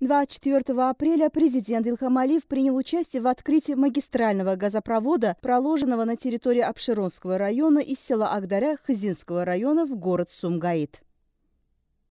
24 апреля президент Илхам Алиев принял участие в открытии магистрального газопровода, проложенного на территории Обширонского района из села Агдаря Хазинского района в город Сумгаит.